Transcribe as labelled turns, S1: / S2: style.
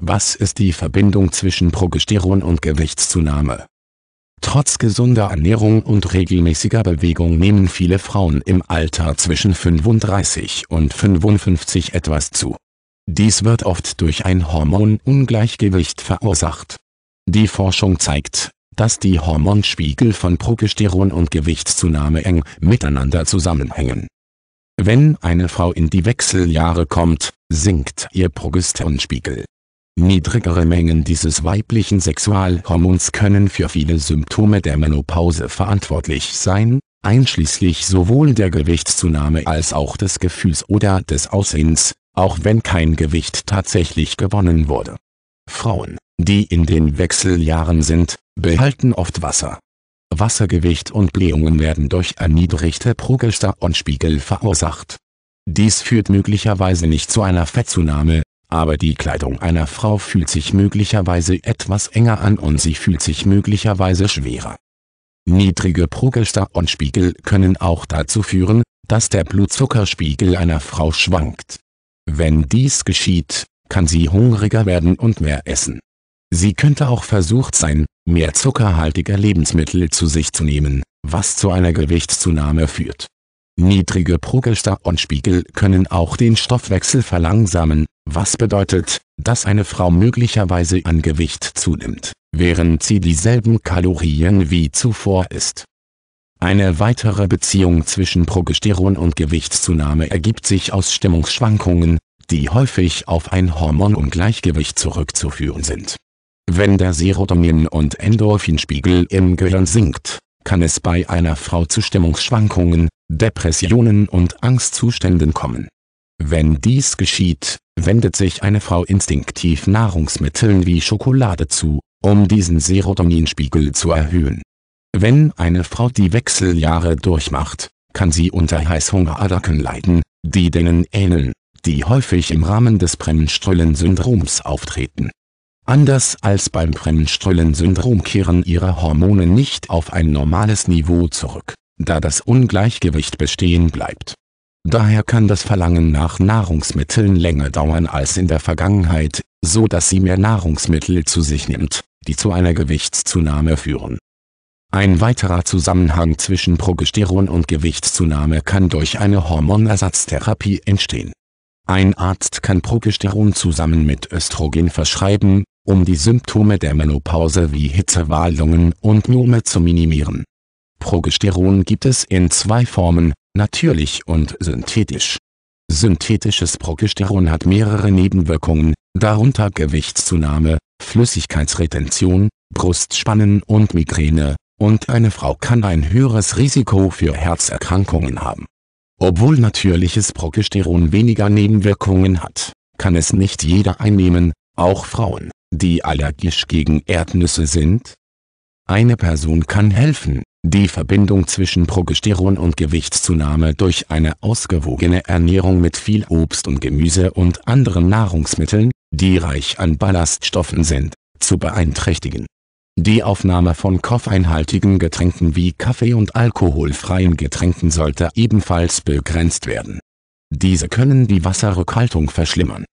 S1: Was ist die Verbindung zwischen Progesteron und Gewichtszunahme? Trotz gesunder Ernährung und regelmäßiger Bewegung nehmen viele Frauen im Alter zwischen 35 und 55 etwas zu. Dies wird oft durch ein Hormonungleichgewicht verursacht. Die Forschung zeigt, dass die Hormonspiegel von Progesteron und Gewichtszunahme eng miteinander zusammenhängen. Wenn eine Frau in die Wechseljahre kommt, sinkt ihr Progesteronspiegel Niedrigere Mengen dieses weiblichen Sexualhormons können für viele Symptome der Menopause verantwortlich sein, einschließlich sowohl der Gewichtszunahme als auch des Gefühls oder des Aussehens, auch wenn kein Gewicht tatsächlich gewonnen wurde. Frauen, die in den Wechseljahren sind, behalten oft Wasser. Wassergewicht und Blähungen werden durch erniedrigte Progesteronspiegel verursacht. Dies führt möglicherweise nicht zu einer Fettzunahme, aber die Kleidung einer Frau fühlt sich möglicherweise etwas enger an und sie fühlt sich möglicherweise schwerer. Niedrige Progesteronspiegel können auch dazu führen, dass der Blutzuckerspiegel einer Frau schwankt. Wenn dies geschieht, kann sie hungriger werden und mehr essen. Sie könnte auch versucht sein, mehr zuckerhaltige Lebensmittel zu sich zu nehmen, was zu einer Gewichtszunahme führt Niedrige Progester und Spiegel können auch den Stoffwechsel verlangsamen, was bedeutet, dass eine Frau möglicherweise an Gewicht zunimmt, während sie dieselben Kalorien wie zuvor isst. Eine weitere Beziehung zwischen Progesteron und Gewichtszunahme ergibt sich aus Stimmungsschwankungen, die häufig auf ein Hormonungleichgewicht zurückzuführen sind. Wenn der Serotonin- und Endorphinspiegel im Gehirn sinkt, kann es bei einer Frau zu Stimmungsschwankungen, Depressionen und Angstzuständen kommen. Wenn dies geschieht, wendet sich eine Frau instinktiv Nahrungsmitteln wie Schokolade zu, um diesen Serotoninspiegel zu erhöhen. Wenn eine Frau die Wechseljahre durchmacht, kann sie unter Heißhungerattacken leiden, die denen ähneln, die häufig im Rahmen des Bremsströlen-Syndroms auftreten Anders als beim Brennströhlen-Syndrom kehren ihre Hormone nicht auf ein normales Niveau zurück, da das Ungleichgewicht bestehen bleibt. Daher kann das Verlangen nach Nahrungsmitteln länger dauern als in der Vergangenheit, so dass sie mehr Nahrungsmittel zu sich nimmt, die zu einer Gewichtszunahme führen. Ein weiterer Zusammenhang zwischen Progesteron und Gewichtszunahme kann durch eine Hormonersatztherapie entstehen. Ein Arzt kann Progesteron zusammen mit Östrogen verschreiben, um die Symptome der Menopause wie Hitzewallungen und Mume zu minimieren. Progesteron gibt es in zwei Formen, natürlich und synthetisch. Synthetisches Progesteron hat mehrere Nebenwirkungen, darunter Gewichtszunahme, Flüssigkeitsretention, Brustspannen und Migräne, und eine Frau kann ein höheres Risiko für Herzerkrankungen haben. Obwohl natürliches Progesteron weniger Nebenwirkungen hat, kann es nicht jeder einnehmen, auch Frauen die allergisch gegen Erdnüsse sind? Eine Person kann helfen, die Verbindung zwischen Progesteron und Gewichtszunahme durch eine ausgewogene Ernährung mit viel Obst und Gemüse und anderen Nahrungsmitteln, die reich an Ballaststoffen sind, zu beeinträchtigen. Die Aufnahme von koffeinhaltigen Getränken wie Kaffee und alkoholfreien Getränken sollte ebenfalls begrenzt werden. Diese können die Wasserrückhaltung verschlimmern